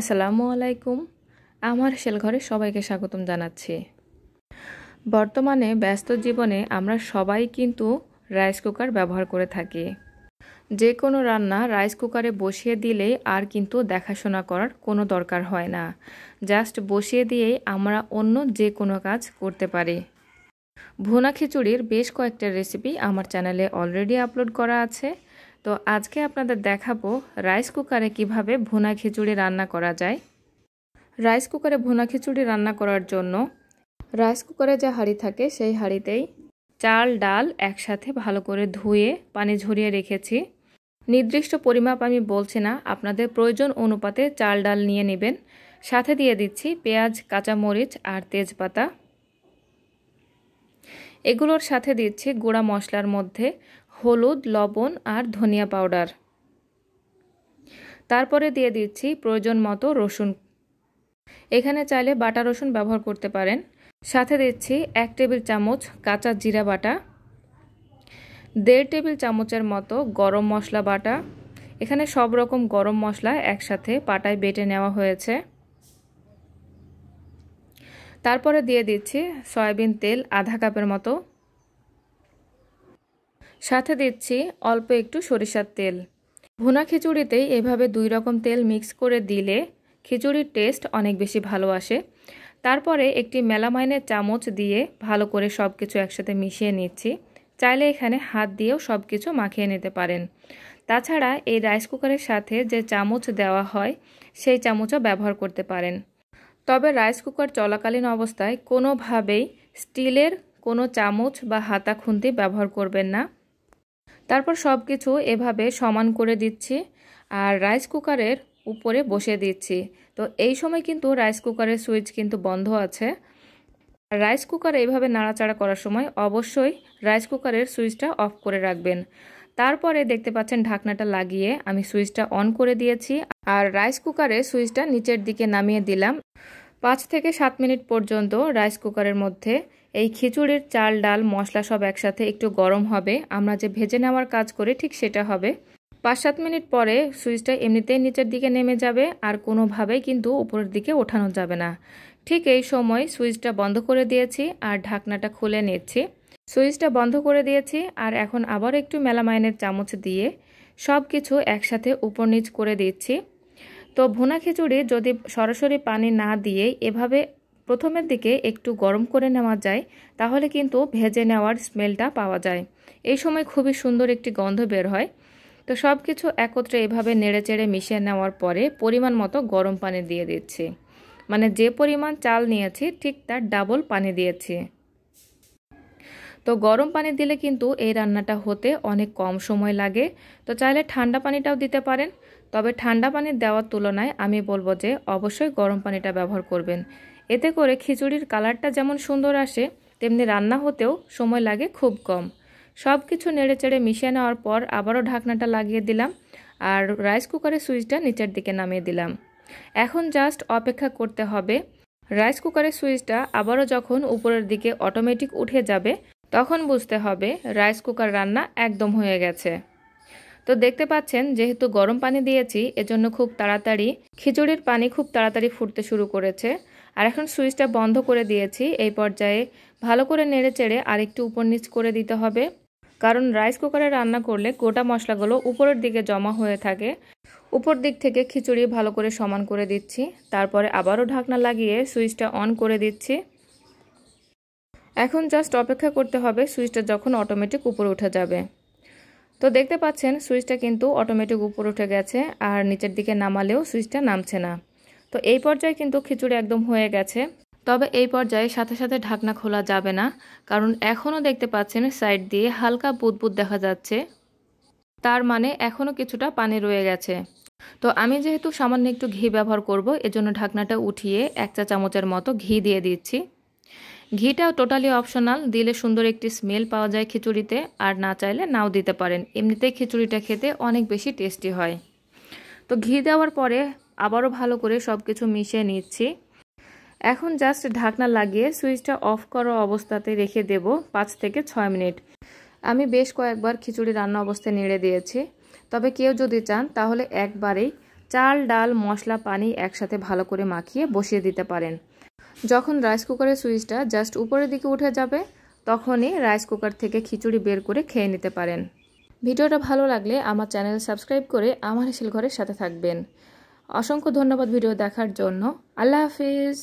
আসসালামু আলাইকুম আমার শেলঘরে সবাইকে স্বাগতম জানাচ্ছি বর্তমানে ব্যস্ত জীবনে আমরা সবাই কিন্তু রাইস কুকার ব্যবহার করে থাকি যে কোনো রান্না রাইস কুকারে বসিয়ে দিলে আর কিন্তু দেখাশোনা করার কোনো দরকার হয় না জাস্ট বসিয়ে দিয়েই আমরা অন্য যে কোনো কাজ করতে পারি ভুনা খিচুড়ির বেশ কয়েকটা রেসিপি আমার চ্যানেলে অলরেডি আপলোড করা আছে তো আজকে আপনাদের দেখাবো রাইস কুকারে কিভাবে ভুনা খিচুড়ি রান্না করা যায় রাইস কুকারে ভুনা খিচুড়ি রান্না করার জন্য রাইস কুকারে যে হাঁড়ি থাকে সেই হাঁড়িতেই চাল ডাল একসাথে ভালো করে ধুয়ে পানি ঝরিয়ে রেখেছি নির্দিষ্ট পরিমাপ আমি বলছি না আপনাদের প্রয়োজন অনুপাতে চাল ডাল নিয়ে নেবেন সাথে দিয়ে দিচ্ছি পেঁয়াজ কাঁচামরিচ আর তেজপাতা এগুলোর সাথে দিচ্ছি গুঁড়া মশলার মধ্যে হলুদ লবণ আর ধনিয়া পাউডার তারপরে দিয়ে দিচ্ছি প্রয়োজন মতো রসুন এখানে চাইলে বাটা রসুন ব্যবহার করতে পারেন সাথে দিচ্ছি এক টেবিল চামচ কাঁচা জিরা বাটা দেড় টেবিল চামচের মতো গরম মশলা বাটা এখানে সব রকম গরম মশলা একসাথে পাটায় বেটে নেওয়া হয়েছে তারপরে দিয়ে দিচ্ছি সয়াবিন তেল আধা কাপের মতো সাথে দিচ্ছি অল্প একটু সরিষার তেল ভুনা খিচুড়িতে এভাবে দুই রকম তেল মিক্স করে দিলে খিচুড়ির টেস্ট অনেক বেশি ভালো আসে তারপরে একটি মেলামাইনের চামচ দিয়ে ভালো করে সব কিছু একসাথে মিশিয়ে নিচ্ছি চাইলে এখানে হাত দিয়েও সব কিছু মাখিয়ে নিতে পারেন তাছাড়া এই রাইস কুকারের সাথে যে চামচ দেওয়া হয় সেই চামচও ব্যবহার করতে পারেন তবে রাইস কুকার চলাকালীন অবস্থায় কোনোভাবেই স্টিলের কোনো চামচ বা হাতা খুন্তি ব্যবহার করবেন না তারপর সব কিছু এভাবে সমান করে দিচ্ছি আর রাইস কুকারের উপরে বসে দিচ্ছি তো এই সময় কিন্তু রাইস কুকারের সুইচ কিন্তু বন্ধ আছে রাইস কুকার এইভাবে নাড়াচাড়া করার সময় অবশ্যই রাইস কুকারের সুইচটা অফ করে রাখবেন তারপরে দেখতে পাচ্ছেন ঢাকনাটা লাগিয়ে আমি সুইচটা অন করে দিয়েছি আর রাইস কুকারে সুইচটা নিচের দিকে নামিয়ে দিলাম পাঁচ থেকে সাত মিনিট পর্যন্ত রাইস কুকারের মধ্যে এই খিচুড়ির চাল ডাল মশলা সব একসাথে একটু গরম হবে আমরা যে ভেজে নেওয়ার কাজ করি ঠিক সেটা হবে পাঁচ সাত মিনিট পরে সুইচটা এমনিতেই নিচের দিকে নেমে যাবে আর কোনোভাবেই কিন্তু উপরের দিকে ওঠানো যাবে না ঠিক এই সময় সুইচটা বন্ধ করে দিয়েছি আর ঢাকনাটা খুলে নিচ্ছি সুইচটা বন্ধ করে দিয়েছি আর এখন আবার একটু মেলামাইনের চামচ দিয়ে সব কিছু একসাথে উপর নিচ করে দিচ্ছি তো ভুনা খিচুড়ি যদি সরাসরি পানি না দিয়ে এভাবে প্রথমের দিকে একটু গরম করে নেওয়া যায় তাহলে কিন্তু ভেজে নেওয়ার স্মেলটা পাওয়া যায় এই সময় খুবই সুন্দর একটি গন্ধ বের হয় তো সব কিছু একত্রে এভাবে নেড়েচেড়ে মিশিয়ে নেওয়ার পরে পরিমাণ মতো গরম পানি দিয়ে দিচ্ছি মানে যে পরিমাণ চাল নিয়েছি ঠিক তার ডাবল পানি দিয়েছি তো গরম পানি দিলে কিন্তু এই রান্নাটা হতে অনেক কম সময় লাগে তো চাইলে ঠান্ডা পানিটাও দিতে পারেন তবে ঠান্ডা পানি দেওয়ার তুলনায় আমি বলবো যে অবশ্যই গরম পানিটা ব্যবহার করবেন এতে করে খিচুড়ির কালারটা যেমন সুন্দর আসে তেমনি রান্না হতেও সময় লাগে খুব কম সব কিছু নেড়েচেড়ে মিশিয়ে নেওয়ার পর আবারও ঢাকনাটা লাগিয়ে দিলাম আর রাইস কুকারের সুইচটা নিচের দিকে নামিয়ে দিলাম এখন জাস্ট অপেক্ষা করতে হবে রাইস কুকারের সুইচটা আবারও যখন উপরের দিকে অটোমেটিক উঠে যাবে তখন বুঝতে হবে রাইস কুকার রান্না একদম হয়ে গেছে তো দেখতে পাচ্ছেন যেহেতু গরম পানি দিয়েছি এজন্য খুব তাড়াতাড়ি খিচুড়ির পানি খুব তাড়াতাড়ি ফুটতে শুরু করেছে আর এখন সুইচটা বন্ধ করে দিয়েছি এই পর্যায়ে ভালো করে নেড়ে চেড়ে আরেকটু উপর নিচ করে দিতে হবে কারণ রাইস কুকারে রান্না করলে গোটা মশলাগুলো উপরের দিকে জমা হয়ে থাকে উপর দিক থেকে খিচুড়ি ভালো করে সমান করে দিচ্ছি তারপরে আবারও ঢাকনা লাগিয়ে সুইচটা অন করে দিচ্ছি এখন জাস্ট অপেক্ষা করতে হবে সুইচটা যখন অটোমেটিক উপরে উঠে যাবে তো দেখতে পাচ্ছেন সুইচটা কিন্তু অটোমেটিক উপর উঠে গেছে আর নিচের দিকে নামালেও সুইচটা নামছে না তো এই পর্যায়ে কিন্তু খিচুড়ি একদম হয়ে গেছে তবে এই পর্যায়ে সাথে সাথে ঢাকনা খোলা যাবে না কারণ এখনও দেখতে পাচ্ছেন সাইড দিয়ে হালকা বুদবুদ দেখা যাচ্ছে তার মানে এখনও কিছুটা পানি রয়ে গেছে তো আমি যেহেতু সামান্য একটু ঘি ব্যবহার করব এজন্য ঢাকনাটা উঠিয়ে এক চা চামচের মতো ঘি দিয়ে দিচ্ছি ঘিটা টোটালি অপশনাল দিলে সুন্দর একটি স্মেল পাওয়া যায় খিচুড়িতে আর না চাইলে নাও দিতে পারেন এমনিতেই খিচুড়িটা খেতে অনেক বেশি টেস্টি হয় তো ঘি দেওয়ার পরে আবারও ভালো করে সব কিছু মিশিয়ে নিচ্ছি এখন জাস্ট ঢাকনা লাগিয়ে সুইচটা অফ করা অবস্থাতে রেখে দেব পাঁচ থেকে ছয় মিনিট আমি বেশ কয়েকবার খিচুড়ি রান্না অবস্থায় নেড়ে দিয়েছি তবে কেউ যদি চান তাহলে একবারেই চাল ডাল মশলা পানি একসাথে ভালো করে মাখিয়ে বসিয়ে দিতে পারেন যখন রাইস কুকারের সুইচটা জাস্ট উপরের দিকে উঠে যাবে তখনই রাইস কুকার থেকে খিচুড়ি বের করে খেয়ে নিতে পারেন ভিডিওটা ভালো লাগলে আমার চ্যানেল সাবস্ক্রাইব করে আমার হেসেল ঘরের সাথে থাকবেন অসংখ্য ধন্যবাদ ভিডিও দেখার জন্য আল্লাহ হাফিজ